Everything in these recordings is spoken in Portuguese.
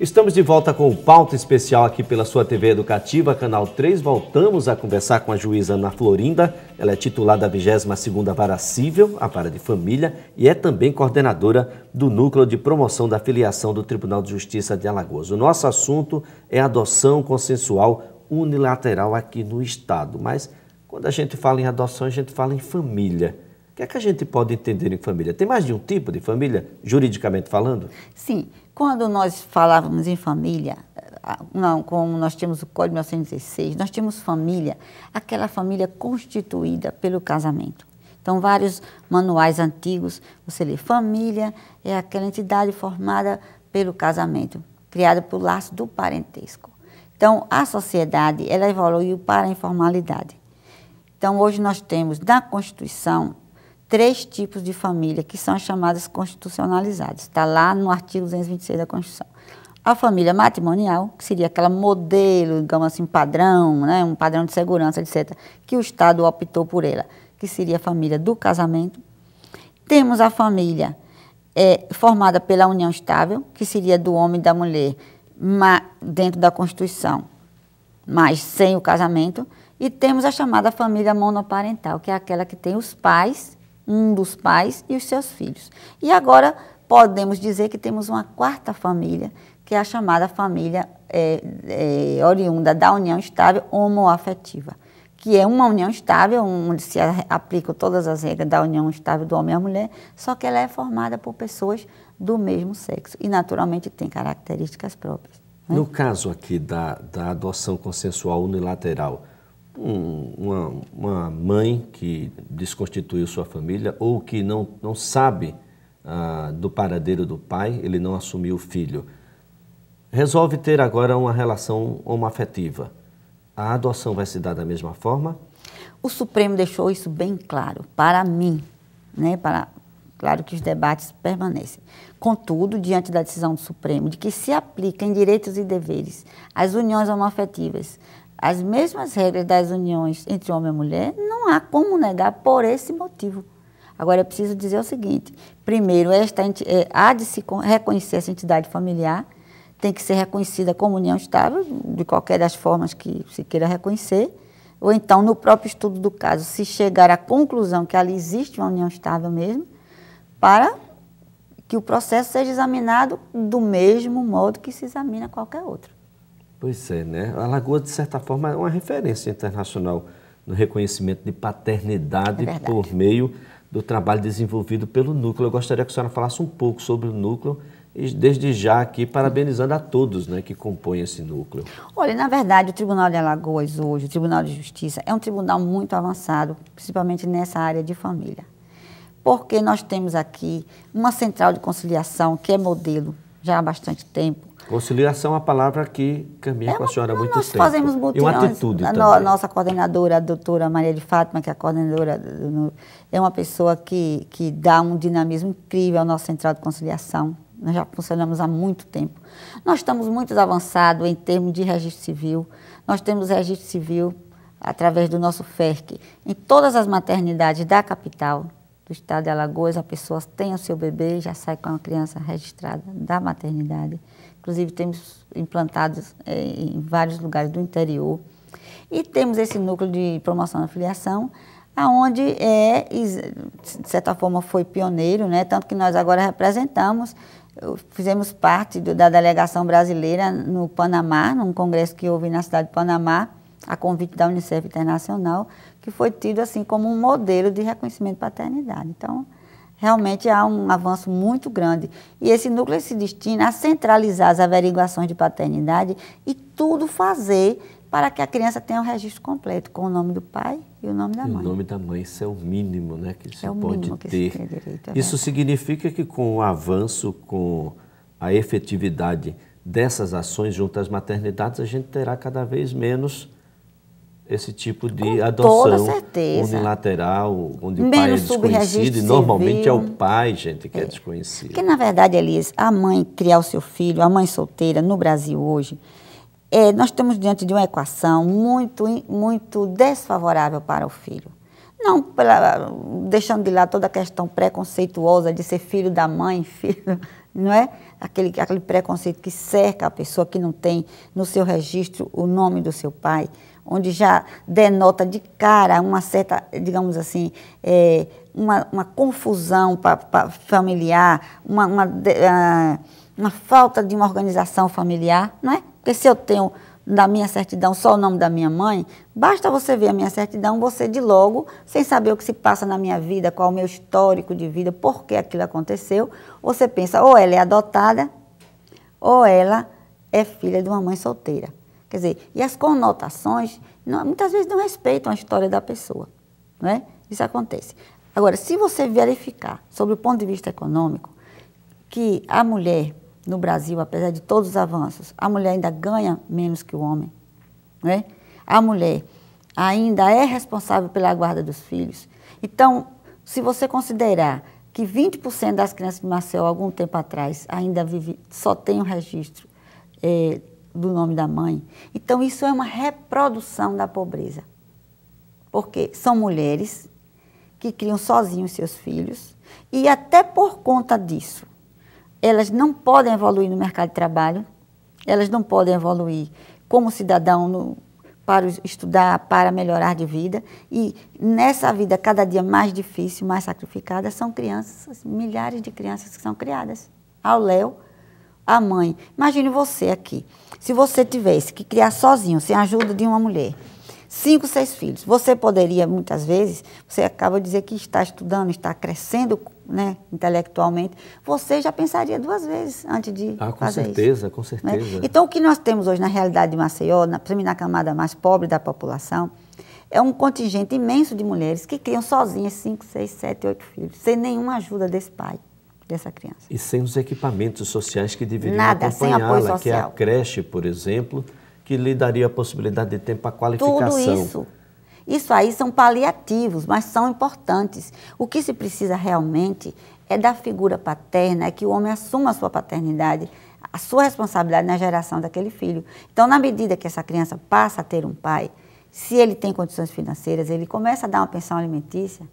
Estamos de volta com o Pauta Especial aqui pela sua TV Educativa, Canal 3. Voltamos a conversar com a juíza Ana Florinda. Ela é titular da 22 Vara Cível, a Vara de Família, e é também coordenadora do Núcleo de Promoção da Filiação do Tribunal de Justiça de Alagoas. O nosso assunto é adoção consensual unilateral aqui no Estado. Mas quando a gente fala em adoção, a gente fala em família que é que a gente pode entender em família? Tem mais de um tipo de família, juridicamente falando? Sim. Quando nós falávamos em família, não, como nós temos o Código 1916, nós temos família, aquela família constituída pelo casamento. Então, vários manuais antigos, você lê, família é aquela entidade formada pelo casamento, criada pelo laço do parentesco. Então, a sociedade, ela evoluiu para a informalidade. Então, hoje nós temos na Constituição três tipos de família que são chamadas constitucionalizadas. Está lá no artigo 226 da Constituição. A família matrimonial, que seria aquela modelo, digamos assim, padrão, né, um padrão de segurança, etc., que o Estado optou por ela, que seria a família do casamento. Temos a família é, formada pela união estável, que seria do homem e da mulher, dentro da Constituição, mas sem o casamento. E temos a chamada família monoparental, que é aquela que tem os pais um dos pais e os seus filhos. E agora podemos dizer que temos uma quarta família, que é a chamada família é, é, oriunda da união estável homoafetiva, que é uma união estável, onde se aplicam todas as regras da união estável do homem e da mulher, só que ela é formada por pessoas do mesmo sexo e naturalmente tem características próprias. Né? No caso aqui da, da adoção consensual unilateral, um, uma, uma, mãe que desconstituiu sua família ou que não, não sabe ah, do paradeiro do pai, ele não assumiu o filho, resolve ter agora uma relação homoafetiva. A adoção vai se dar da mesma forma? O Supremo deixou isso bem claro para mim, né? Para claro que os debates permanecem. Contudo, diante da decisão do Supremo de que se aplica em direitos e deveres as uniões homoafetivas as mesmas regras das uniões entre homem e mulher, não há como negar por esse motivo. Agora, é preciso dizer o seguinte: primeiro, esta, é, há de se reconhecer essa entidade familiar, tem que ser reconhecida como união estável, de qualquer das formas que se queira reconhecer, ou então, no próprio estudo do caso, se chegar à conclusão que ali existe uma união estável mesmo, para que o processo seja examinado do mesmo modo que se examina qualquer outro. Pois é, né? A Lagoa, de certa forma, é uma referência internacional no reconhecimento de paternidade é por meio do trabalho desenvolvido pelo núcleo. Eu gostaria que a senhora falasse um pouco sobre o núcleo e desde já aqui parabenizando a todos né, que compõem esse núcleo. Olha, na verdade, o Tribunal de Alagoas hoje, o Tribunal de Justiça, é um tribunal muito avançado, principalmente nessa área de família. Porque nós temos aqui uma central de conciliação que é modelo já há bastante tempo. Conciliação é uma palavra que caminha é uma, com a senhora há muito nós tempo. Nós fazemos mutirões. E uma atitude a também. Nossa coordenadora, a doutora Maria de Fátima, que é a coordenadora, é uma pessoa que, que dá um dinamismo incrível ao nosso central de conciliação. Nós já funcionamos há muito tempo. Nós estamos muito avançados em termos de registro civil. Nós temos registro civil através do nosso FERC em todas as maternidades da capital do estado de Alagoas, a pessoa tem o seu bebê e já sai com a criança registrada da maternidade. Inclusive, temos implantados é, em vários lugares do interior. E temos esse núcleo de promoção da filiação, aonde é, de certa forma, foi pioneiro, né? tanto que nós agora representamos, fizemos parte do, da delegação brasileira no Panamá, num congresso que houve na cidade de Panamá, a convite da Unicef Internacional, que foi tido assim como um modelo de reconhecimento de paternidade. Então, realmente há um avanço muito grande. E esse núcleo se destina a centralizar as averiguações de paternidade e tudo fazer para que a criança tenha o um registro completo, com o nome do pai e o nome da mãe. E o nome da mãe, isso é o mínimo né, que é se é pode ter. Se direito, é isso verdade. significa que com o avanço, com a efetividade dessas ações junto às maternidades, a gente terá cada vez menos esse tipo de Com adoção unilateral, onde Menos o pai é desconhecido, e normalmente civil. é o pai, gente, que é, é desconhecido. Porque, na verdade, Elias, a mãe criar o seu filho, a mãe solteira, no Brasil hoje, é, nós estamos diante de uma equação muito, muito desfavorável para o filho. Não pela, deixando de lado toda a questão preconceituosa de ser filho da mãe, filho não é? Aquele, aquele preconceito que cerca a pessoa que não tem no seu registro o nome do seu pai, onde já denota de cara uma certa, digamos assim, é, uma, uma, confusão pa, familiar, uma, uma, ah, uma falta de uma organização familiar, não é? Porque se eu tenho da minha certidão só o nome da minha mãe, basta você ver a minha certidão, você de logo, sem saber o que se passa na minha vida, qual o meu histórico de vida, por que aquilo aconteceu, você pensa, ou ela é adotada, ou ela é filha de uma mãe solteira. Quer dizer, e as conotações não, muitas vezes não respeitam a história da pessoa, não é? Isso acontece. Agora, se você verificar, sobre o ponto de vista econômico, que a mulher no Brasil, apesar de todos os avanços, a mulher ainda ganha menos que o homem. Né? A mulher ainda é responsável pela guarda dos filhos. Então, se você considerar que 20% das crianças de Maceió, algum tempo atrás, ainda vive, só tem o um registro é, do nome da mãe, então isso é uma reprodução da pobreza. Porque são mulheres que criam sozinhos seus filhos e até por conta disso elas não podem evoluir no mercado de trabalho, elas não podem evoluir como cidadão no, para estudar, para melhorar de vida. E nessa vida cada dia mais difícil, mais sacrificada, são crianças, milhares de crianças que são criadas. Ao Léo, a mãe. Imagine você aqui. Se você tivesse que criar sozinho, sem a ajuda de uma mulher, cinco, seis filhos. Você poderia, muitas vezes, você acaba de dizer que está estudando, está crescendo né, intelectualmente, você já pensaria duas vezes antes de ah, com fazer certeza, isso, com né? certeza. Né? Então, o que nós temos hoje na realidade de Maceió, na, na camada mais pobre da população, é um contingente imenso de mulheres que criam sozinhas cinco, seis, sete, oito filhos, sem nenhuma ajuda desse pai dessa criança. E sem os equipamentos sociais que deveriam Nada, acompanhá-la, que é a creche, por exemplo, que lhe daria a possibilidade de tempo para qualificação. Tudo isso. Isso aí são paliativos, mas são importantes. O que se precisa realmente é da figura paterna, é que o homem assuma a sua paternidade, a sua responsabilidade na geração daquele filho. Então, na medida que essa criança passa a ter um pai, se ele tem condições financeiras, ele começa a dar uma pensão alimentícia,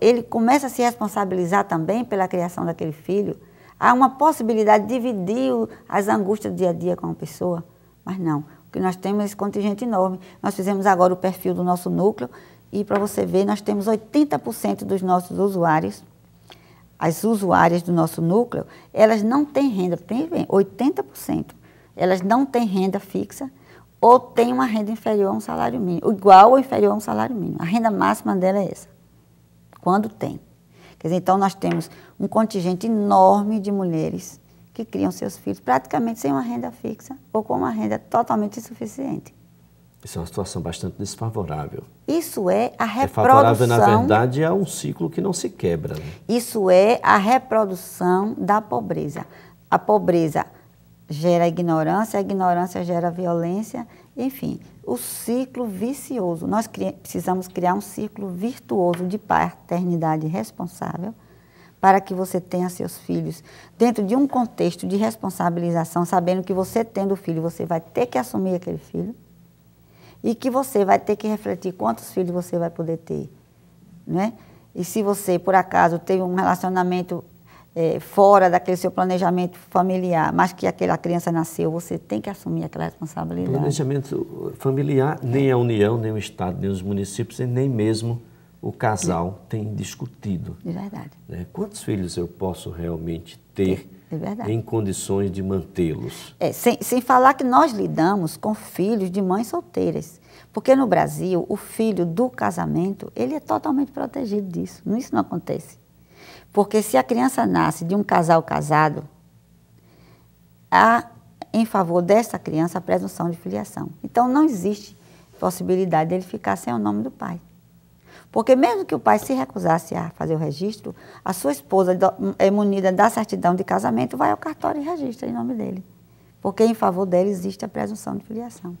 ele começa a se responsabilizar também pela criação daquele filho. Há uma possibilidade de dividir as angústias do dia a dia com a pessoa. Mas não, porque nós temos esse contingente enorme. Nós fizemos agora o perfil do nosso núcleo e, para você ver, nós temos 80% dos nossos usuários, as usuárias do nosso núcleo, elas não têm renda, tem bem, 80%. Elas não têm renda fixa ou têm uma renda inferior a um salário mínimo, igual ou inferior a um salário mínimo. A renda máxima dela é essa, quando tem. Quer dizer, então nós temos um contingente enorme de mulheres que criam seus filhos praticamente sem uma renda fixa ou com uma renda totalmente insuficiente. Isso é uma situação bastante desfavorável. Isso é a é reprodução. Desfavorável na verdade, é um ciclo que não se quebra. Né? Isso é a reprodução da pobreza. A pobreza gera ignorância, a ignorância gera violência, enfim, o ciclo vicioso. Nós cri precisamos criar um ciclo virtuoso de paternidade responsável para que você tenha seus filhos dentro de um contexto de responsabilização, sabendo que você tendo filho, você vai ter que assumir aquele filho e que você vai ter que refletir quantos filhos você vai poder ter, né? E se você, por acaso, teve um relacionamento é, fora daquele seu planejamento familiar, mas que aquela criança nasceu, você tem que assumir aquela responsabilidade. Planejamento familiar, nem a União, nem o Estado, nem os municípios, nem mesmo o casal é. tem discutido. De é verdade. Né? Quantos filhos eu posso realmente ter é, é em condições de mantê-los? É, sem, sem falar que nós lidamos com filhos de mães solteiras. Porque no Brasil, o filho do casamento, ele é totalmente protegido disso. Isso não acontece. Porque se a criança nasce de um casal casado, há em favor dessa criança a presunção de filiação. Então não existe possibilidade dele ficar sem o nome do pai. Porque mesmo que o pai se recusasse a fazer o registro, a sua esposa é munida da certidão de casamento, vai ao cartório e registra em nome dele. Porque em favor dele existe a presunção de filiação.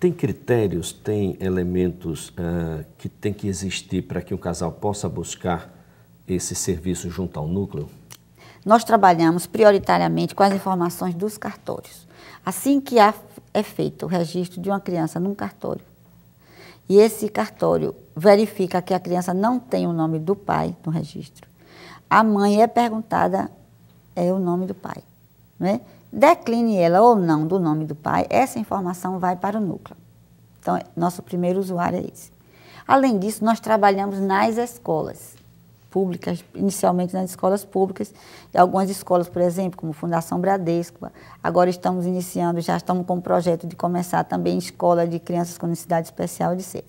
Tem critérios, tem elementos uh, que tem que existir para que um casal possa buscar esse serviço junto ao núcleo? Nós trabalhamos prioritariamente com as informações dos cartórios. Assim que é feito o registro de uma criança num cartório, e esse cartório verifica que a criança não tem o nome do pai no registro, a mãe é perguntada é o nome do pai. Né? Decline ela ou não do nome do pai, essa informação vai para o núcleo. Então, é, nosso primeiro usuário é esse. Além disso, nós trabalhamos nas escolas públicas, inicialmente nas escolas públicas, e algumas escolas, por exemplo, como Fundação Bradesco, agora estamos iniciando, já estamos com um projeto de começar também escola de crianças com necessidade especial, etc.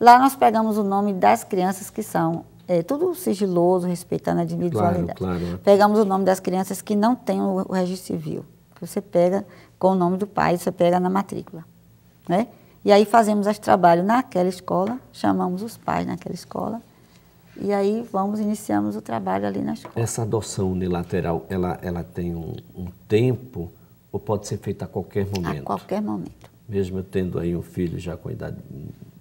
Lá nós pegamos o nome das crianças que são é, tudo sigiloso, respeitando a individualidade. Claro, claro. É. Pegamos o nome das crianças que não têm o, registro civil, que você pega com o nome do pai, você pega na matrícula, né? E aí fazemos as trabalhos naquela escola, chamamos os pais naquela escola, e aí vamos, iniciamos o trabalho ali na escola. Essa adoção unilateral, ela, ela tem um, um tempo ou pode ser feita a qualquer momento? A qualquer momento. Mesmo tendo aí um filho já com idade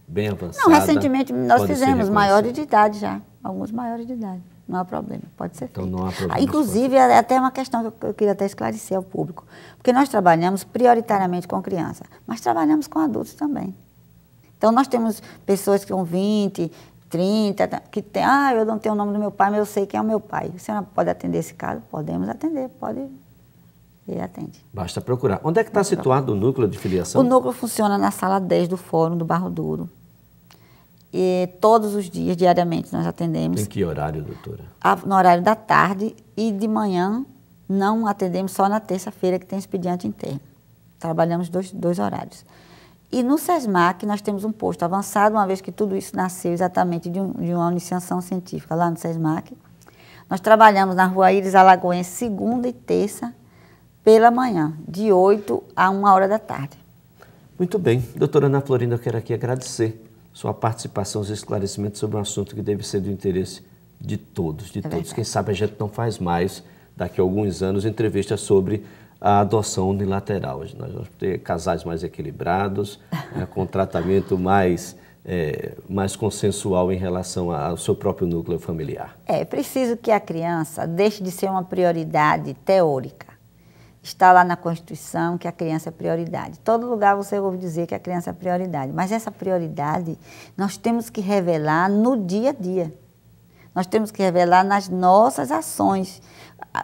bem avançada? Não, recentemente nós fizemos maiores de idade já, alguns maiores de idade. Não há problema, pode ser então, feito. então, Não há problema, ah, Inclusive, é até uma questão que eu queria até esclarecer ao público, porque nós trabalhamos prioritariamente com criança, mas trabalhamos com adultos também. Então, nós temos pessoas que são 20, 30, tá, que tem, ah, eu não tenho o nome do meu pai, mas eu sei quem é o meu pai. Você pode atender esse caso? Podemos atender, pode. E atende. Basta procurar. Onde é que está situado o núcleo de filiação? O núcleo funciona na sala 10 do Fórum do Barro Duro. E todos os dias, diariamente, nós atendemos. Em que horário, doutora? A, no horário da tarde e de manhã não atendemos só na terça-feira, que tem expediente interno. Trabalhamos dois, dois horários. E no SESMAC nós temos um posto avançado, uma vez que tudo isso nasceu exatamente de, um, de uma iniciação científica lá no SESMAC. Nós trabalhamos na rua Íris Alagoense, segunda e terça, pela manhã, de 8 a 1 hora da tarde. Muito bem. Doutora Ana Florinda, eu quero aqui agradecer sua participação, os esclarecimentos sobre um assunto que deve ser do interesse de todos, de é todos. Verdade. Quem sabe a gente não faz mais, daqui a alguns anos, entrevistas sobre a adoção unilateral. Nós vamos ter casais mais equilibrados, né, com tratamento mais, é, mais consensual em relação ao seu próprio núcleo familiar. É preciso que a criança deixe de ser uma prioridade teórica. Está lá na Constituição que a criança é prioridade. Todo lugar você ouve dizer que a criança é prioridade, mas essa prioridade nós temos que revelar no dia a dia. Nós temos que revelar nas nossas ações.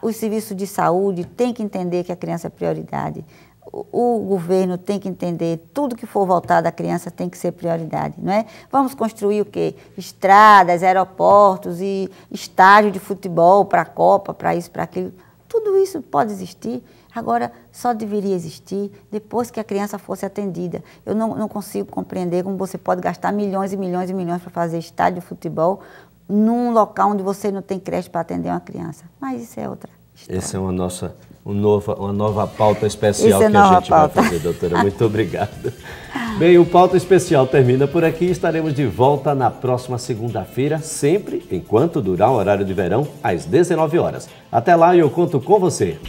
O serviço de saúde tem que entender que a criança é prioridade. O, o governo tem que entender, tudo que for voltado à criança tem que ser prioridade, não é? Vamos construir o quê? Estradas, aeroportos e estádio de futebol para a Copa, para isso, para aquilo. Tudo isso pode existir, agora só deveria existir depois que a criança fosse atendida. Eu não, não consigo compreender como você pode gastar milhões e milhões e milhões para fazer estádio de futebol, num local onde você não tem creche para atender uma criança. Mas isso é outra história. Essa é uma nossa um novo, uma nova pauta especial é que a gente pauta. vai fazer, doutora. Muito obrigado. Bem, o Pauta Especial termina por aqui. Estaremos de volta na próxima segunda-feira, sempre, enquanto durar o horário de verão, às 19 horas. Até lá, eu conto com você.